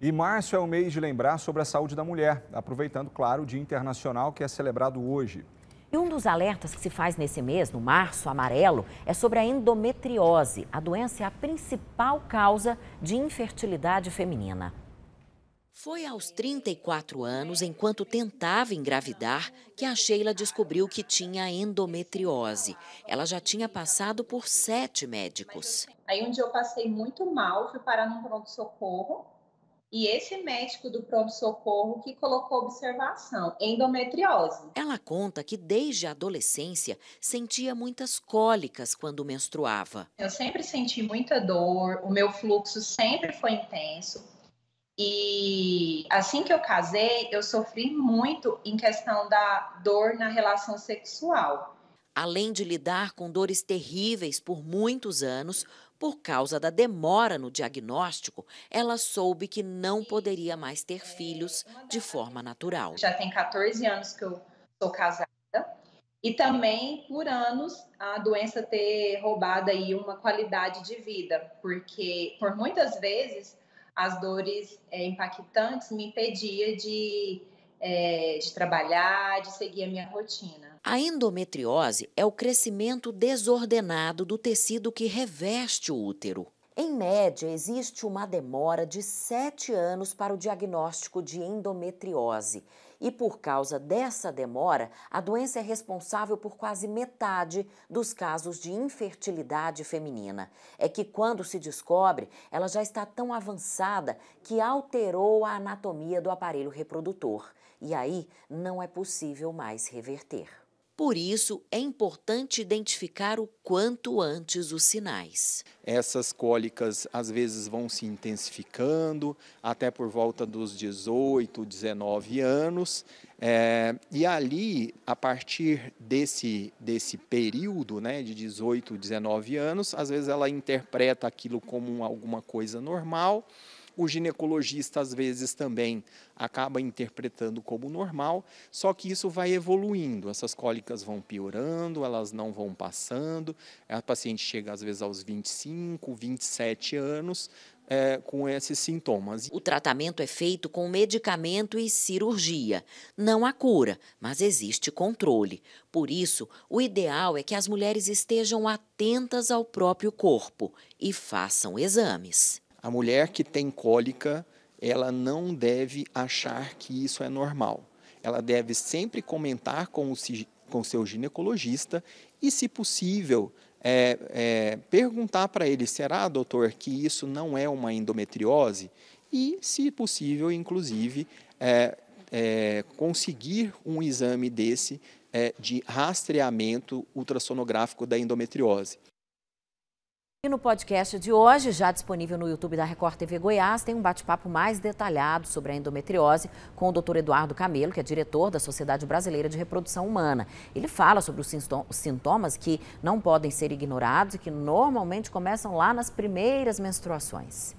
E março é o mês de lembrar sobre a saúde da mulher, aproveitando, claro, o Dia Internacional que é celebrado hoje. E um dos alertas que se faz nesse mês, no março amarelo, é sobre a endometriose. A doença é a principal causa de infertilidade feminina. Foi aos 34 anos, enquanto tentava engravidar, que a Sheila descobriu que tinha endometriose. Ela já tinha passado por sete médicos. Aí um dia eu passei muito mal, fui parar num pronto-socorro e esse médico do pronto-socorro que colocou observação, endometriose. Ela conta que desde a adolescência sentia muitas cólicas quando menstruava. Eu sempre senti muita dor, o meu fluxo sempre foi intenso. E assim que eu casei, eu sofri muito em questão da dor na relação sexual além de lidar com dores terríveis por muitos anos, por causa da demora no diagnóstico, ela soube que não poderia mais ter filhos de forma natural. Já tem 14 anos que eu sou casada e também por anos a doença ter roubado aí uma qualidade de vida, porque por muitas vezes as dores é, impactantes me impedia de é, de trabalhar, de seguir a minha rotina. A endometriose é o crescimento desordenado do tecido que reveste o útero. Em média, existe uma demora de sete anos para o diagnóstico de endometriose. E por causa dessa demora, a doença é responsável por quase metade dos casos de infertilidade feminina. É que quando se descobre, ela já está tão avançada que alterou a anatomia do aparelho reprodutor. E aí não é possível mais reverter. Por isso, é importante identificar o quanto antes os sinais. Essas cólicas às vezes vão se intensificando até por volta dos 18, 19 anos. É, e ali, a partir desse, desse período né, de 18, 19 anos, às vezes ela interpreta aquilo como alguma coisa normal o ginecologista às vezes também acaba interpretando como normal, só que isso vai evoluindo, essas cólicas vão piorando, elas não vão passando, a paciente chega às vezes aos 25, 27 anos, é, com esses sintomas. O tratamento é feito com medicamento e cirurgia. Não há cura, mas existe controle. Por isso, o ideal é que as mulheres estejam atentas ao próprio corpo e façam exames. A mulher que tem cólica, ela não deve achar que isso é normal. Ela deve sempre comentar com o, com seu ginecologista e, se possível, é, é, perguntar para ele: será, doutor, que isso não é uma endometriose? E, se possível, inclusive, é, é conseguir um exame desse é, de rastreamento ultrassonográfico da endometriose. E no podcast de hoje, já disponível no YouTube da Record TV Goiás, tem um bate-papo mais detalhado sobre a endometriose com o Dr. Eduardo Camelo, que é diretor da Sociedade Brasileira de Reprodução Humana. Ele fala sobre os sintomas que não podem ser ignorados e que normalmente começam lá nas primeiras menstruações.